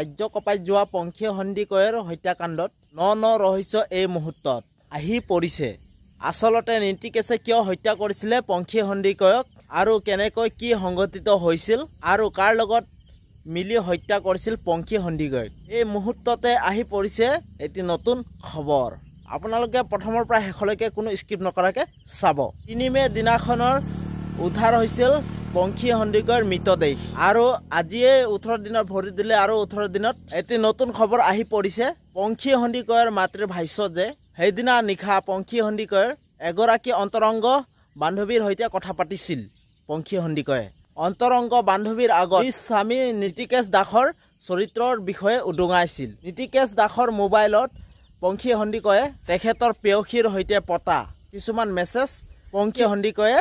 ৰাজ্য কাৰ্যকপাই যোৱা পংখী সন্দিকয়ৰ হত্যাকাণ্ডত ন ন ৰহস্য এই মুহূৰ্তত আহি পৰিছে আচলতে নীতি কেছে কিয় হত্যা কৰিছিলে পংখী সন্দিকয়ক আৰু কেনেকৈ কি সংঘটিত হৈছিল আৰু কাৰ লগত মিলি হত্যা কৰিছিল পংখী সন্দিকয়ক এই মুহূৰ্ততে আহি পৰিছে এটি নতুন খবৰ আপোনালোকে প্ৰথমৰ পৰা শেষলৈকে কোনো স্ক্ৰিপ্ট নকৰাকৈ চাব তিনি মে' দিনাখনৰ উদ্ধাৰ হৈছিল পংখী সন্দিকৈৰ মৃতদেহ আৰু আজিয়ে ওঠৰ দিনৰ ভৰি দিলে আৰু ওঠৰ দিনত এটি নতুন খবৰ আহি পৰিছে পংখী সন্দিকৈৰ মাতৃৰ ভাষ্য যে সেইদিনা নিশা পংখী সন্দিকৈৰ এগৰাকী অন্তৰংগ বান্ধৱীৰ সৈতে কথা পাতিছিল পংখী সন্দিকয়ে অন্তৰংগ বান্ধৱীৰ আগত স্বামী নীতিকেশ দাসৰ চৰিত্ৰৰ বিষয়ে উদঙাইছিল নীতিকেশ দাসৰ মোবাইলত পংখী সন্দিকয়ে তেখেতৰ পেয়সীৰ সৈতে পতা কিছুমান মেছেজ পংখী সন্দিকয়ে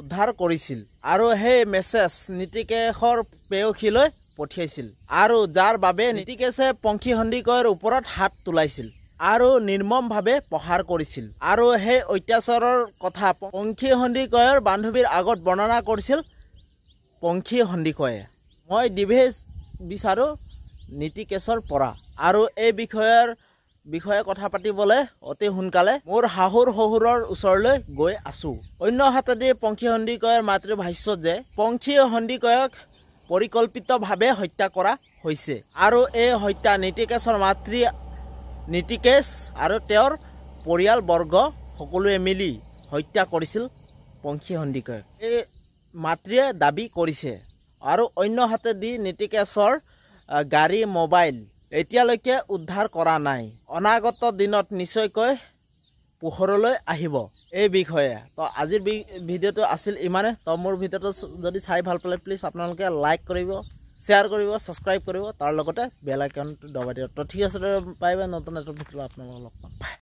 উদ্ধাৰ কৰিছিল আৰু সেই মেছেজ নীতিকেশৰ পেয়সীলৈ পঠিয়াইছিল আৰু যাৰ বাবে নীতিকেশে পংখী সন্দিকয়ৰ ওপৰত হাত তোলাইছিল আৰু নিৰ্মমভাৱে প্ৰসাৰ কৰিছিল আৰু সেই অত্যাচাৰৰ কথা পংখী সন্দিকয়ৰ বান্ধৱীৰ আগত বৰ্ণনা কৰিছিল পংখী সন্দিকয়ে মই ডিভেজ বিচাৰোঁ নীতিকেশৰ পৰা আৰু এই বিষয়ৰ বিষয়ে কথা পাতিবলৈ অতি সোনকালে মোৰ শাহুৰ শহুৰৰ ওচৰলৈ গৈ আছোঁ অন্য হাতেদি পংখী সন্দিকয়ৰ মাতৃভাষ্য যে পংখী সন্দিকয়ক পৰিকল্পিতভাৱে হত্যা কৰা হৈছে আৰু এই হত্যা নীতিকেশৰ মাতৃ নীতিকেশ আৰু তেওঁৰ পৰিয়ালবৰ্গ সকলোৱে মিলি হত্যা কৰিছিল পংখী সন্দিকয়ক এই মাতৃয়ে দাবী কৰিছে আৰু অন্য হাতেদি নীতিকেশৰ গাড়ী মোবাইল এতিয়ালৈকে উদ্ধাৰ কৰা নাই অনাগত দিনত নিশ্চয়কৈ পোহৰলৈ আহিব এই বিষয়ে তো আজিৰ ভিডিঅ'টো আছিল ইমানে তো মোৰ ভিডিঅ'টো যদি চাই ভাল পালে প্লিজ আপোনালোকে লাইক কৰিব শ্বেয়াৰ কৰিব ছাবস্ক্ৰাইব কৰিব তাৰ লগতে বেল আইকনটো দবাই দিব তো ঠিক আছে পাই নতুন এটা ভিডিঅ' আপোনালোকক লগ পাম